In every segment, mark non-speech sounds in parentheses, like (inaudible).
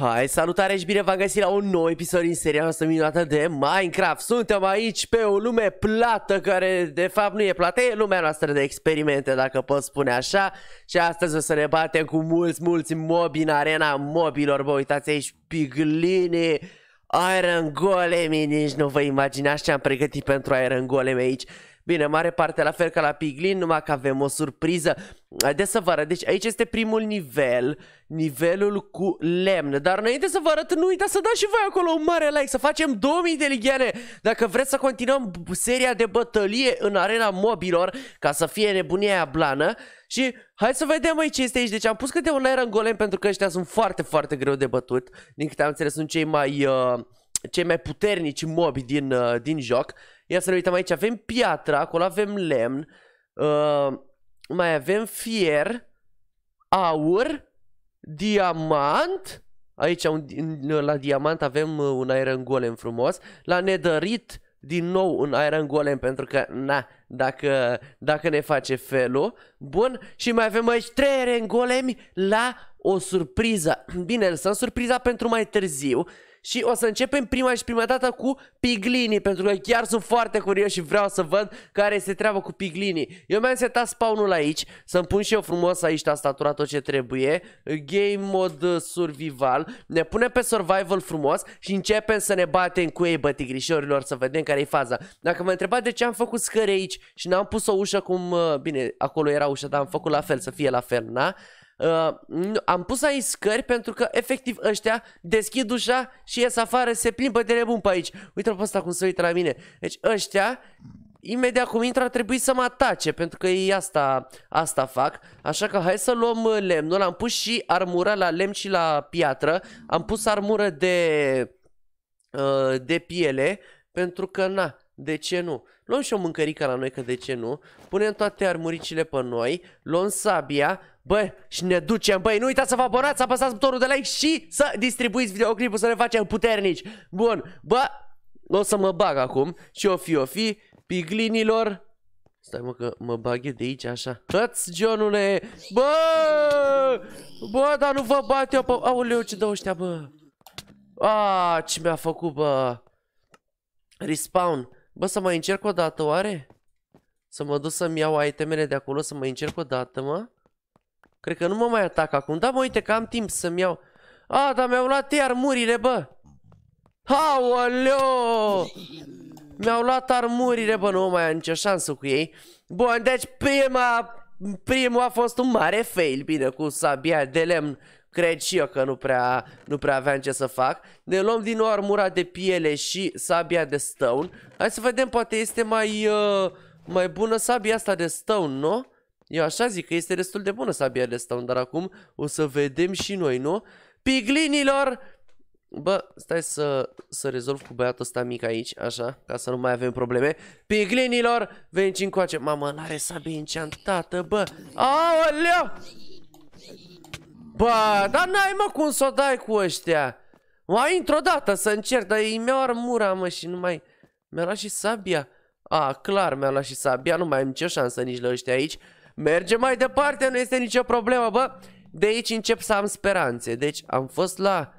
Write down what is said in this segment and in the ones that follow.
Hai, salutare și bine v-am găsit la un nou episod din seria noastră minunată de Minecraft Suntem aici pe o lume plată care de fapt nu e plată, e lumea noastră de experimente dacă pot spune așa Și astăzi o să ne batem cu mulți, mulți mobi în arena mobilor, bă uitați aici piglini, Iron Golem, nici nu vă imaginați ce am pregătit pentru Iron Golem aici Bine, mare parte la fel ca la Piglin, numai că avem o surpriză. Haideți să vă arăt. Deci aici este primul nivel, nivelul cu lemn. Dar înainte să vă arăt, nu uitați să dați și voi acolo un mare like, să facem 2000 de ligheane. Dacă vreți să continuăm seria de bătălie în arena mobilor, ca să fie nebunia aia blană. Și hai să vedem aici ce este aici. Deci am pus câte un iron golem pentru că ăștia sunt foarte, foarte greu de bătut. Din câte am înțeles, sunt cei mai... Uh cei mai puternici mobi din, uh, din joc. Ia să ne uităm aici, avem piatra, acolo avem lemn, uh, mai avem fier, aur, diamant, aici un, la diamant avem uh, un iron golem frumos, la nedărit din nou un iron golem pentru că, na, dacă, dacă ne face felul, bun, și mai avem aici trei iron golemi la o surpriză. Bine, lăsăm surpriza pentru mai târziu și o să începem prima și prima dată cu piglinii, pentru că chiar sunt foarte curios și vreau să văd care este treaba cu piglinii. Eu mi-am setat spawnul aici, să-mi pun și eu frumos aici tastatura tot ce trebuie, game mod uh, survival, ne punem pe survival frumos și începem să ne batem cu ei, bătigrișorilor să vedem care e faza. Dacă mă întrebat de ce am făcut scări aici și n-am pus o ușă cum, uh, bine, acolo era ușă, dar am făcut la fel, să fie la fel, na? Uh, am pus aici scări pentru că efectiv ăștia deschid ușa și ies afară, se plimbă de nebun pe aici. Uite-l pe ăsta cum se uită la mine. Deci ăștia imediat cum intră ar trebui să mă atace pentru că ei asta, asta fac. Așa că hai să luăm uh, lemnul. Am pus și armură la lemn și la piatră. Am pus armură de, uh, de piele pentru că na, de ce nu? Luăm și o mâncărică la noi, că de ce nu? Punem toate armuricile pe noi, luăm sabia, bă, și ne ducem. Băi, nu uitați să vă abonați, să apăsați butonul de like și să distribuiți videoclipul, să ne facem puternici. Bun, bă, o să mă bag acum și o fi, o fi, piglinilor... Stai mă că mă bag eu de aici așa Hăț, Johnule! Bă! Bă, dar nu vă bat eu pe... Aoleu, ce dau ăștia, bă! A, ce mi-a făcut, bă! Respawn! Bă, să mai încerc o dată, oare? Să mă duc să-mi iau itemele de acolo, să mai încerc o dată, mă? Cred că nu mă mai atac acum. Da, mă, uite că am timp să-mi iau... A, dar mi-au luat iar murile, bă! Aoleo! Mi-au luat armurile, bă, nu mai am nicio șansă cu ei. Bun, deci prima... Primul a fost un mare fail, bine, cu sabia de lemn cred și eu că nu prea, nu prea aveam ce să fac. Ne luăm din nou armura de piele și sabia de stone. Hai să vedem, poate este mai, uh, mai bună sabia asta de stone, nu? Eu așa zic că este destul de bună sabia de stone, dar acum o să vedem și noi, nu? Piglinilor! Bă, stai să, să rezolv cu băiatul ăsta mic aici, așa, ca să nu mai avem probleme. Piglinilor, veniți încoace. Mamă, n-are sabie înceantată, bă. Aoleu! Bă, dar n-ai mă cum să o dai cu ăștia. Mai intr-o dată să încerc, dar ei mi-au armura, mă, și nu mai... Mi-a luat și sabia. A, clar, mi-a luat și sabia, nu mai am nicio șansă nici la ăștia aici. Merge mai departe, nu este nicio problemă, bă. De aici încep să am speranțe. Deci am fost la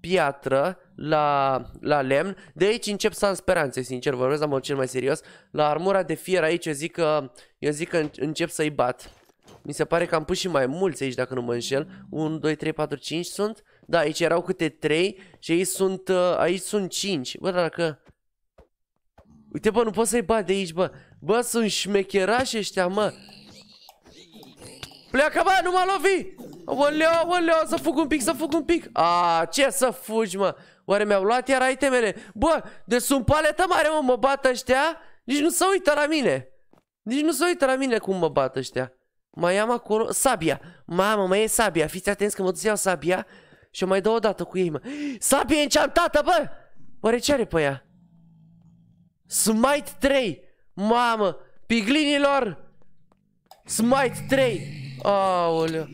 piatră, la, la lemn. De aici încep să am speranțe, sincer, vorbesc, am cel mai serios. La armura de fier aici eu zic că, eu zic că încep să-i bat. Mi se pare că am pus și mai mulți aici, dacă nu mă înșel. 1, 2, 3, 4, 5 sunt. Da, aici erau câte 3 și aici sunt, uh, aici sunt 5. Bă, dacă... Uite, bă, nu pot să-i bat de aici, bă. Bă, sunt șmecherași ăștia, mă. Pleacă, bă, nu m-a lovit! Oleo, oleo, să fug un pic, să fug un pic! A, ce să fugi, mă? Oare mi-au luat iar itemele? Bă, de sunt paletă mare, mă, mă bat ăștia? Nici nu se uită la mine. Nici nu se uită la mine cum mă bat ăștia. Mai am acolo sabia. Mamă, mai e sabia. Fiți atenți că mă duc sabia și o mai dau o dată cu ei, mă. Sabia enchantată, bă! Oare ce are pe ea? Smite 3! Mamă! Piglinilor! Smite 3! Aoleu!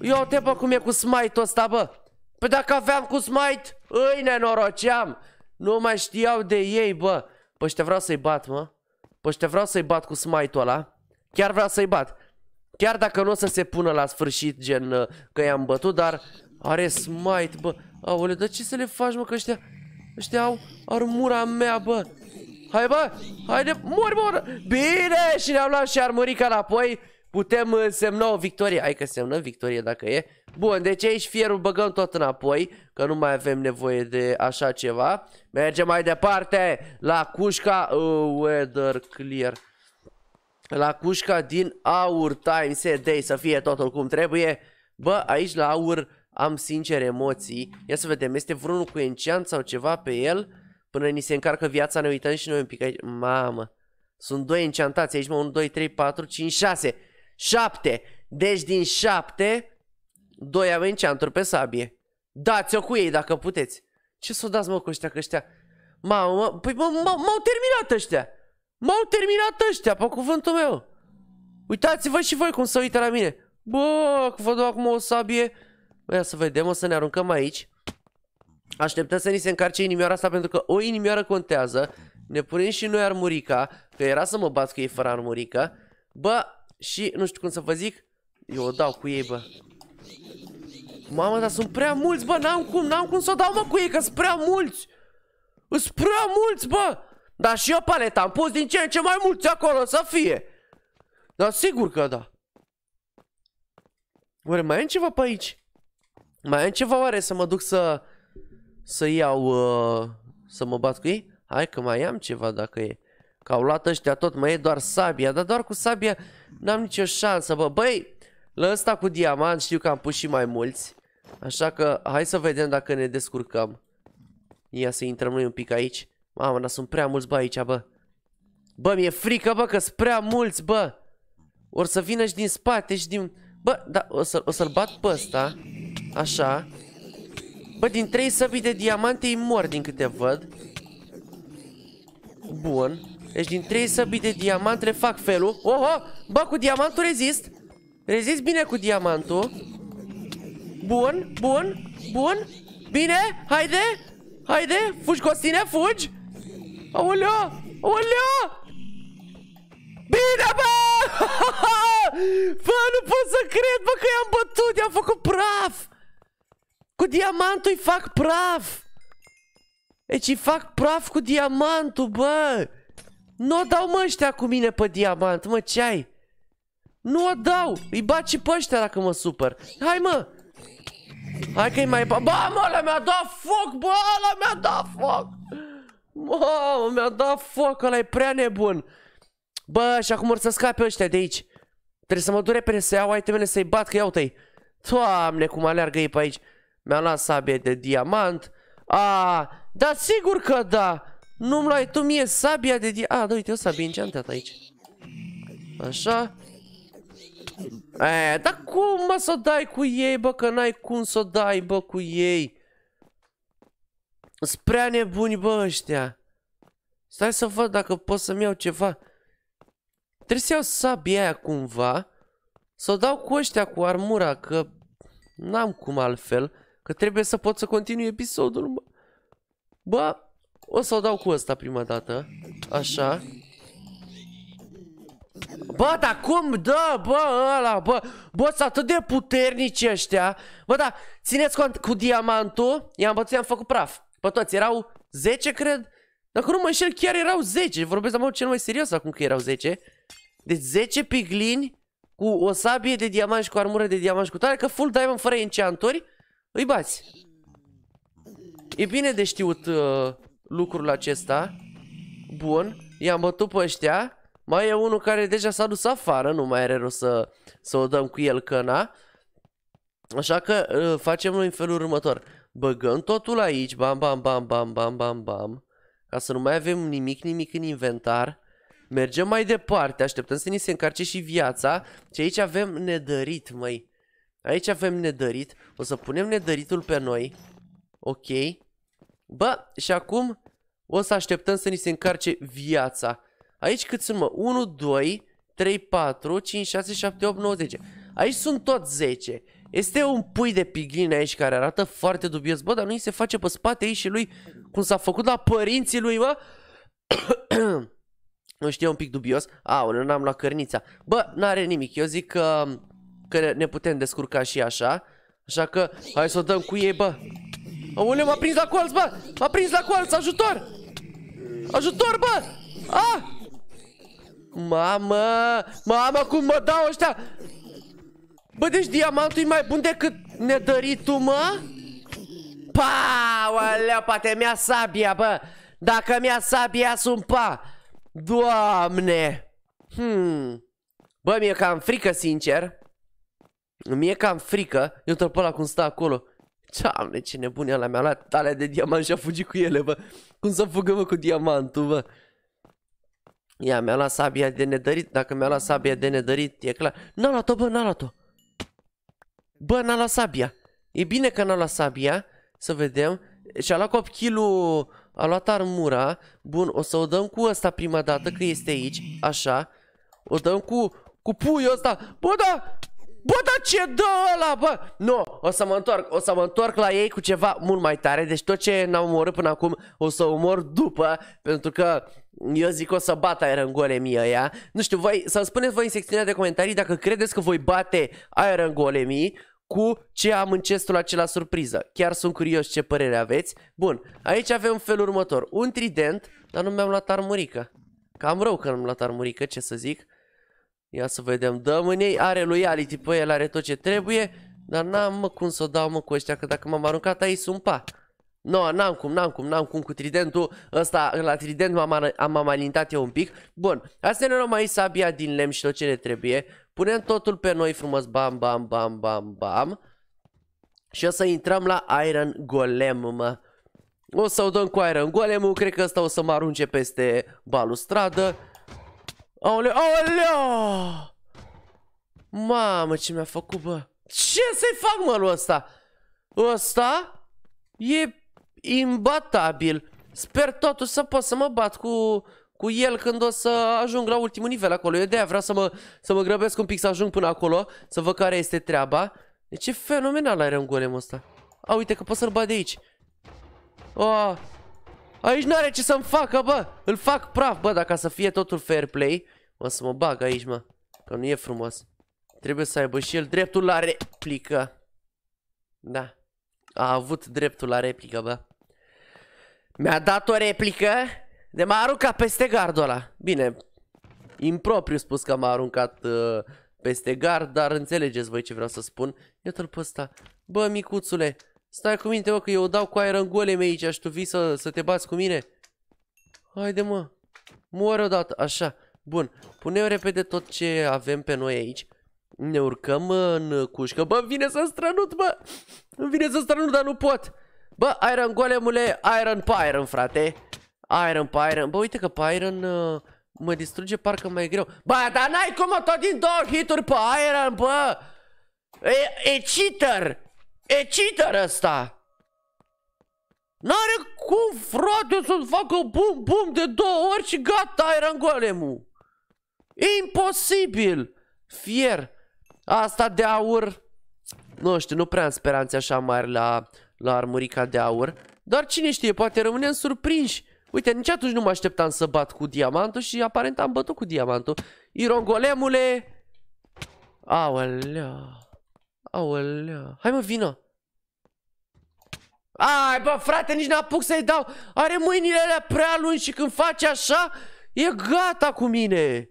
Ia uite, bă, cum e cu smite-ul ăsta, bă! Păi dacă aveam cu smite, îi nenoroceam! Nu mai știau de ei, bă! Păi ăștia vreau să-i bat, mă! Păi ăștia vreau să-i bat cu smite-ul ăla! Chiar vreau să-i bat! Chiar dacă nu o să se pună la sfârșit gen uh, că i-am bătut, dar are smite, bă. Aole, dar ce să le faci, mă, că ăștia, ăștia au armura mea, bă. Hai, bă, haide, mori, mor. Bine, și ne-am luat și armurica înapoi. Putem uh, semna o victorie. Hai că semnăm victorie dacă e. Bun, deci aici fierul băgăm tot înapoi, că nu mai avem nevoie de așa ceva. Mergem mai departe la cușca Oh, Weather Clear la cușca din Aur Times Day să fie totul cum trebuie. Bă, aici la Aur am sincer emoții. Ia să vedem, este vreunul cu enchant sau ceva pe el? Până ni se încarcă viața, ne uităm și noi un pic aici. Mamă, sunt doi enchantați aici, mă, 1, 2, 3, 4, 5, 6, 7. Deci din 7, doi avem enchanturi pe sabie. Dați-o cu ei dacă puteți. Ce să o dați, mă, cu ăștia, că ăștia... Mamă, păi, mă, păi m-au terminat ăștia. M-au terminat ăștia, pe cuvântul meu. Uitați-vă și voi cum se uită la mine. Bă, vă dau acum o sabie. ia să vedem, o să ne aruncăm aici. Așteptăm să ni se încarce inimioara asta pentru că o inimioară contează. Ne punem și noi armurica, că era să mă bat cu ei fără armurica. Bă, și nu știu cum să vă zic, eu o dau cu ei, bă. Mamă, dar sunt prea mulți, bă, n-am cum, n-am cum să o dau, mă, cu ei, că sunt prea mulți. Sunt prea mulți, bă. Dar și eu paleta am pus din ce în ce mai mulți acolo să fie. Dar sigur că da. Oare mai am ceva pe aici? Mai am ceva oare să mă duc să... Să iau... Uh, să mă bat cu ei? Hai că mai am ceva dacă e. Că au luat ăștia tot, mai e doar sabia. Dar doar cu sabia n-am nicio șansă, bă. Băi, la ăsta cu diamant știu că am pus și mai mulți. Așa că hai să vedem dacă ne descurcăm. Ia să intrăm noi un pic aici. Mamă, dar sunt prea mulți, bă, aici, bă. Bă, mi-e frică, bă, că sunt prea mulți, bă. Or să vină și din spate și din... Bă, da, o să-l o să bat pe ăsta. Așa. Bă, din trei săbii de diamante îi mor din câte văd. Bun. Deci din trei săbii de le fac felul. Oho! Oh, bă, cu diamantul rezist. Rezist bine cu diamantul. Bun, bun, bun. Bine, haide! Haide, fugi Costine, fugi! Aolea! Aolea! Bine, bă! (laughs) bă, nu pot să cred, bă, că i-am bătut, i-am făcut praf! Cu diamantul îi fac praf! Deci îi fac praf cu diamantul, bă! Nu o dau mă ăștia cu mine pe diamant, mă, ce ai? Nu o dau! Îi bat și pe ăștia dacă mă supăr. Hai, mă! Hai că-i mai... bă, mă, ăla mi-a dat foc, bă, ăla mi-a dat foc! Mamă, mi-a dat foc, ăla e prea nebun. Bă, și acum or să scape ăștia de aici. Trebuie să mă dure pe să iau itemele să-i bat, că iau tăi. Doamne, cum aleargă ei pe aici. Mi-a luat sabie de diamant. A, da sigur că da. Nu-mi luai tu mie sabia de diamant. A, da, uite, o sabie înceantată aici. Așa. E, dar cum mă să dai cu ei, bă, că n-ai cum să dai, bă, cu ei. Sunt prea nebuni, bă, ăștia. Stai să văd dacă pot să-mi iau ceva. Trebuie să iau sabia aia cumva. Să o dau cu ăștia, cu armura, că n-am cum altfel. Că trebuie să pot să continui episodul, bă. Bă, o să o dau cu ăsta prima dată. Așa. Bă, dar cum dă, bă, ăla, bă, bă, sunt atât de puternici ăștia. Bă, da, țineți cont cu diamantul, i-am bătut, i-am făcut praf. Pe toți erau 10, cred. Dacă nu mă înșel, chiar erau 10. Vorbesc la modul cel mai serios acum că erau 10. Deci 10 piglini cu o sabie de diamant și cu armură de diamant și cu toate, că full diamond fără enchanturi, îi bați. E bine de știut uh, lucrul acesta. Bun, i-am bătut pe ăștia. Mai e unul care deja s-a dus afară, nu mai are rost să, să o dăm cu el căna. Așa că uh, facem noi în felul următor. Băgăm totul aici, bam, bam, bam, bam, bam, bam, bam. Ca să nu mai avem nimic, nimic în inventar. Mergem mai departe, așteptăm să ni se încarce și viața. Și aici avem nedărit, măi. Aici avem nedărit. O să punem nedăritul pe noi. Ok. Bă, și acum o să așteptăm să ni se încarce viața. Aici cât sunt, mă? 1, 2, 3, 4, 5, 6, 7, 8, 9, 10. Aici sunt tot 10. Este un pui de piglin aici care arată foarte dubios, bă, dar nu i se face pe spate aici și lui cum s-a făcut la părinții lui, bă? (coughs) nu știu, un pic dubios. Aoleu, nu am luat cărnița. Bă, n-are nimic, eu zic că, că ne putem descurca și așa. Așa că, hai să o dăm cu ei, bă. Aule, m-a prins la colț, bă! M-a prins la colț, ajutor! Ajutor, bă! Ah! Mamă! Mamă, cum mă dau ăștia! Bă, deci diamantul e mai bun decât nedărit tu, mă? Pa! Alea, poate mi-a sabia, bă! Dacă mi-a sabia, sunt pa! Doamne! Hmm... Bă, mi-e cam frică, sincer. Mi-e cam frică. Eu pe ăla cum stă acolo. Doamne, ce e ăla mi-a luat tale de diamant și a fugit cu ele, bă. Cum să fugă, mă, cu diamantul, bă? Ia, mi-a luat sabia de nedărit. Dacă mi-a luat sabia de nedărit, e clar. N-a luat-o, bă, n-a luat-o. Bă, n-a luat sabia. E bine că n-a luat sabia. Să vedem. Și-a luat copchilul... A luat armura. Bun, o să o dăm cu ăsta prima dată, că este aici. Așa. O dăm cu... Cu puiul ăsta. Bă, da! Bă, da ce dă ăla, bă? Nu, o să mă întorc, o să mă întorc la ei cu ceva mult mai tare Deci tot ce n-am omorât până acum o să omor după Pentru că eu zic că o să bat Iron Golem ăia. Nu știu, voi, sau spuneți voi în secțiunea de comentarii dacă credeți că voi bate Iron Golem cu ce am în chestul acela surpriză. Chiar sunt curios ce părere aveți. Bun, aici avem felul următor. Un trident, dar nu mi-am luat armurică. Cam rău că nu mi-am luat armurică, ce să zic. Ia să vedem. Dăm în ei, are loyalty pe păi el, are tot ce trebuie. Dar n-am cum să o dau mă cu ăștia, că dacă m-am aruncat aici sunt pa. No, n-am cum, n-am cum, n-am cum cu tridentul ăsta, la trident m-am, am amalintat eu un pic. Bun, asta ne luăm aici sabia din lemn și tot ce ne trebuie. Punem totul pe noi frumos, bam, bam, bam, bam, bam. Și o să intrăm la Iron Golem, mă. O să o dăm cu Iron Golem-ul, cred că ăsta o să mă arunce peste balustradă. Aoleu, aoleu! Mamă, ce mi-a făcut, bă! Ce să-i fac, mă, lui ăsta? Ăsta e imbatabil. Sper totuși să pot să mă bat cu, cu el când o să ajung la ultimul nivel acolo. Eu de-aia vreau să mă, să mă grăbesc un pic să ajung până acolo, să văd care este treaba. Deci e fenomenal are un golem ăsta. A, uite că pot să-l bat de aici. Oh, aici n-are ce să-mi facă, bă! Îl fac praf, bă, dacă să fie totul fair play. O să mă bag aici, mă, că nu e frumos. Trebuie să aibă și el dreptul la replică. Da, a avut dreptul la replică, bă. Mi-a dat o replică de m-a aruncat peste gardul ăla. Bine, impropriu spus că m-a aruncat uh, peste gard, dar înțelegeți voi ce vreau să spun. Iată-l pe ăsta. Bă, micuțule, stai cu minte, mă, că eu dau cu în Golem aici Aș tu vii să, să te bați cu mine? Haide, mă. Moare odată, așa. Bun, punem repede tot ce avem pe noi aici. Ne urcăm în cușcă. Bă, vine să strănut, bă! Îmi vine să strănut, dar nu pot! Bă, Iron Golemule, Iron Pyron, frate. Iron Pyron. Bă, uite că Pyron uh, mă distruge parcă mai greu. Bă, dar n-ai cum mă, tot din două hituri pe Iron, bă. E, e cheater. E cheater ăsta. N-are cum, frate, să ți facă bum, bum de două ori și gata, Iron Golemul. Imposibil. Fier. Asta de aur. Nu știu, nu prea am speranțe așa mari la la armurica de aur. Dar cine știe, poate rămânem surprinși. Uite, nici atunci nu mă așteptam să bat cu diamantul și aparent am bătut cu diamantul. golemule! Aolea! Aolea! Hai mă, vină! Ai, bă, frate, nici n-apuc să-i dau! Are mâinile alea prea lungi și când face așa, e gata cu mine!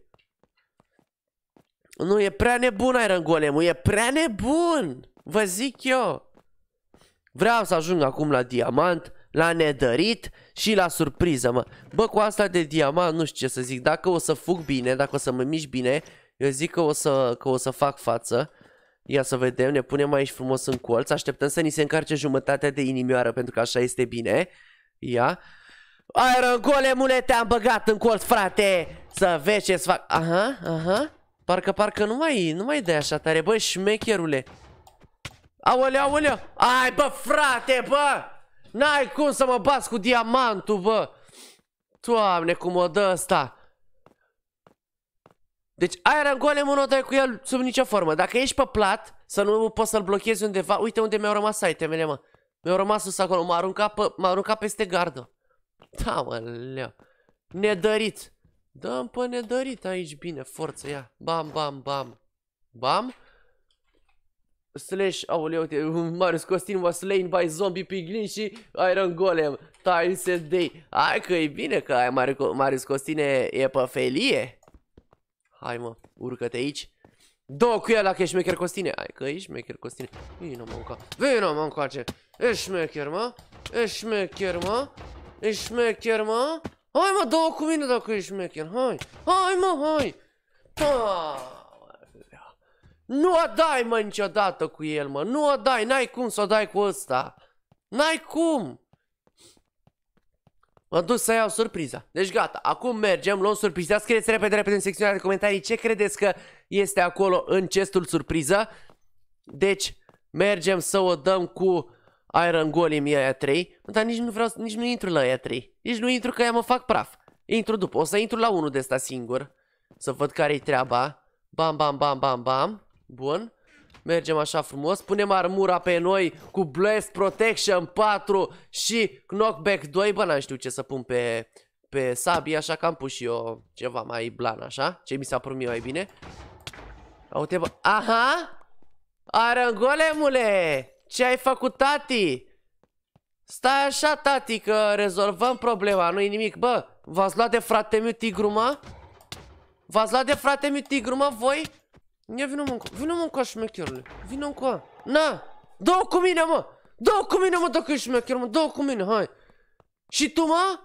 Nu, e prea nebun Iron Golemul, e prea nebun! Vă zic eu! Vreau să ajung acum la diamant, la nedărit și la surpriză, mă. Bă, cu asta de diamant nu știu ce să zic. Dacă o să fug bine, dacă o să mă mișc bine, eu zic că o să, că o să fac față. Ia să vedem, ne punem aici frumos în colț, așteptăm să ni se încarce jumătatea de inimioară pentru că așa este bine. Ia. Iron Golemule, te-am băgat în colț, frate! Să vezi ce-ți fac... Aha, aha. Parcă, parcă nu mai, nu mai dai așa tare, bă, șmecherule. Aoleu, aoleu! Ai, bă, frate, bă! N-ai cum să mă bas cu diamantul, bă! Doamne, cum o dă ăsta! Deci Iron Golem nu dai cu el sub nicio formă. Dacă ești pe plat, să nu poți să-l blochezi undeva. Uite unde mi-au rămas itemele, mă. Mi-au rămas sus acolo. M-a aruncat, pe, aruncat peste gardă. Da, mă, leu. Nedărit. Dăm pe nedărit aici, bine, forță, ia. Bam, bam, bam. Bam? Slash, aoleu, uite, Marius Costin was slain by zombie piglin și Iron Golem, Tiles Day. Hai că e bine că ai Mar Marius Costine e pe felie. Hai mă, urcă-te aici. dă cu ea că e șmecher Costine. Hai că e șmecher Costine. Vino mă încoa. Vino mă încoace. E șmecher mă. E șmecher mă. E șmecher mă. Hai mă, două cu mine dacă e șmecher. Hai. Hai mă, hai. Ah. Nu o dai, mă, niciodată cu el, mă. Nu o dai, n-ai cum să o dai cu ăsta. N-ai cum. Mă duc să iau surpriza. Deci gata, acum mergem, luăm surpriza. Scrieți repede, repede în secțiunea de comentarii ce credeți că este acolo în chestul surpriză. Deci, mergem să o dăm cu Iron Golem aia 3. Dar nici nu vreau, nici nu intru la aia 3. Nici nu intru că ea mă fac praf. Intru după, o să intru la unul de ăsta singur. Să văd care-i treaba. Bam, bam, bam, bam, bam. Bun. Mergem așa frumos, punem armura pe noi cu Blast Protection 4 și Knockback 2, bă, n-am știu ce să pun pe, pe sabie, așa că am pus și eu ceva mai blan, așa, ce mi s-a părut mai bine. Aute, bă, aha! Golemule! ce ai făcut, tati? Stai așa, tati, că rezolvăm problema, nu-i nimic, bă, v-ați luat de frate meu tigru, mă? V-ați luat de frate meu tigru, mă, voi? Ia vină mă vină mă cu șmecherule. Vină cu Na! Dă-o cu mine, mă! Dă-o cu mine, mă, dacă ești șmecher, mă, dă-o cu mine, hai! Și tu, mă?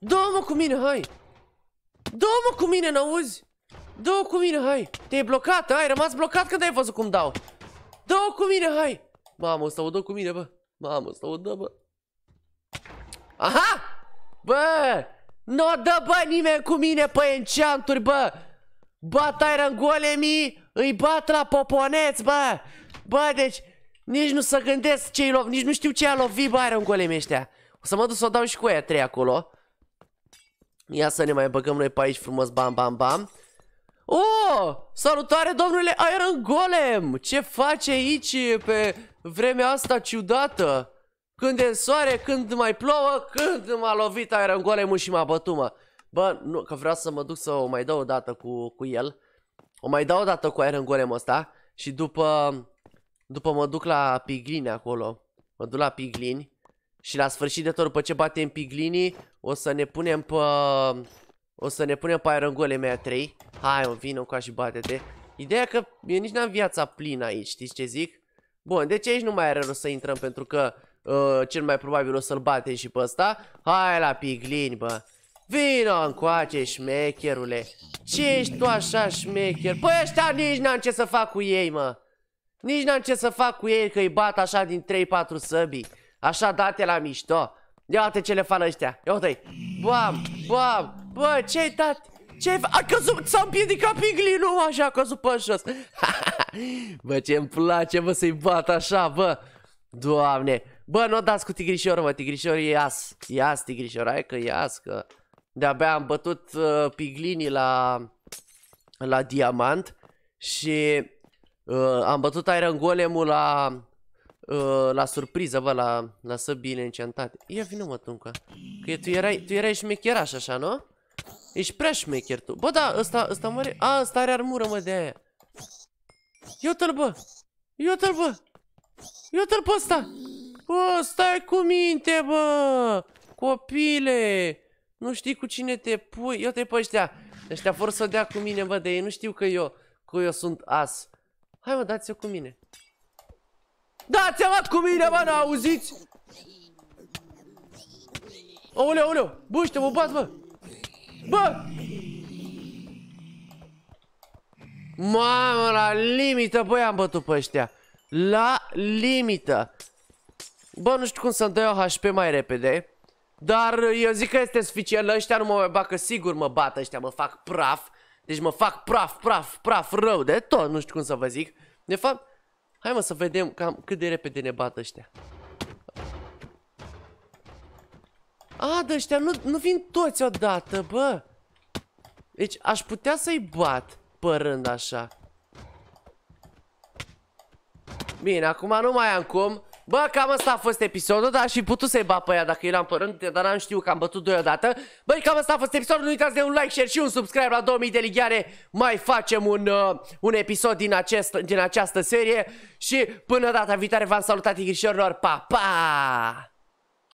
Dă-o, mă, cu mine, hai! Dă-o, mă, cu mine, n-auzi? Dă-o cu mine, hai! Te-ai blocat, ai rămas blocat când ai văzut cum dau! Dă-o cu mine, hai! Mamă, ăsta o dă cu mine, bă! Mamă, ăsta o dă, bă! Aha! Bă! Nu o dă, bă, nimeni cu mine pe enchanturi, bă! Bă, Tyron Golemi, îi bat la poponeți, bă! Bă, deci nici nu se gândesc ce-i lov... Nici nu știu ce a lovit, bă, Tyron Golemi ăștia. O să mă duc să o dau și cu aia trei acolo. Ia să ne mai băgăm noi pe aici frumos, bam, bam, bam. Oh! Salutare, domnule Iron Golem! Ce face aici pe vremea asta ciudată? Când e soare, când mai plouă, când m-a lovit Iron Golem și m-a bătut, mă. Bă, nu, că vreau să mă duc să o mai dau o dată cu, cu el. O mai dau o dată cu Iron Golem ăsta și după, după mă duc la piglini acolo. Mă duc la piglini și la sfârșit de tot, după ce batem piglinii, o să ne punem pe... O să ne punem pe Iron Golem aia 3. Hai, o vină cu și bate-te. Ideea că eu nici n-am viața plină aici, știți ce zic? Bun, deci aici nu mai are rost să intrăm pentru că uh, cel mai probabil o să-l batem și pe ăsta. Hai la piglini, bă. Vino încoace, șmecherule. Ce ești tu așa șmecher? Păi ăștia nici n-am ce să fac cu ei, mă. Nici n-am ce să fac cu ei că îi bat așa din 3-4 săbii. Așa date la mișto. Ia uite ce le fac ăștia. Ia uite-i. Bam, bam. Bă, ce-ai dat? Ce A căzut, s-a împiedicat piglinul așa, a căzut pe jos. (laughs) bă, ce-mi place, mă, să-i bat așa, bă. Doamne. Bă, nu dați cu tigrișorul, mă, tigrișorul e as. E tigrișor, hai că ias că... De-abia am bătut uh, piglinii la, la diamant și uh, am bătut Iron Golem-ul la, uh, la surpriză, bă, la, la bine încentate. Ia vină mă, Tunca. Că tu erai, tu erai șmecheraș așa, nu? Ești prea șmecher tu. Bă, da, ăsta, ăsta mare... A, ăsta are armură, mă, de aia. iotă l bă! iotă l bă! iotă l pe ăsta! Bă, stai cu minte, bă! Copile! Nu știi cu cine te pui. Eu te pe ăștia. Ăștia vor să dea cu mine, bă, de ei nu știu că eu, că eu sunt as. Hai mă, dați-o cu mine. Da, ți-am luat cu mine, bă, n-auziți? Aoleu, aoleu, bă, ăștia mă bat, bă. Bă! Mamă, la limită, băi, am bătut pe ăștia. La limită. Bă, nu știu cum să-mi eu HP mai repede. Dar eu zic că este suficient, ăștia nu mă mai bacă, sigur mă bat ăștia, mă fac praf. Deci mă fac praf, praf, praf, rău de tot, nu știu cum să vă zic. De fapt, hai mă să vedem cam cât de repede ne bat ăștia. A, de ăștia nu, nu vin toți odată, bă. Deci aș putea să-i bat părând așa. Bine, acum nu mai am cum. Bă, cam asta a fost episodul, dar și putut să-i bat pe ea dacă eram părândite, dar n-am știut că am bătut doi odată. Băi, cam asta a fost episodul, nu uitați de un like, share și un subscribe la 2000 de ligheare. Mai facem un, uh, un episod din, acest, din această serie și până data viitoare v-am salutat, igrișorilor, pa, pa!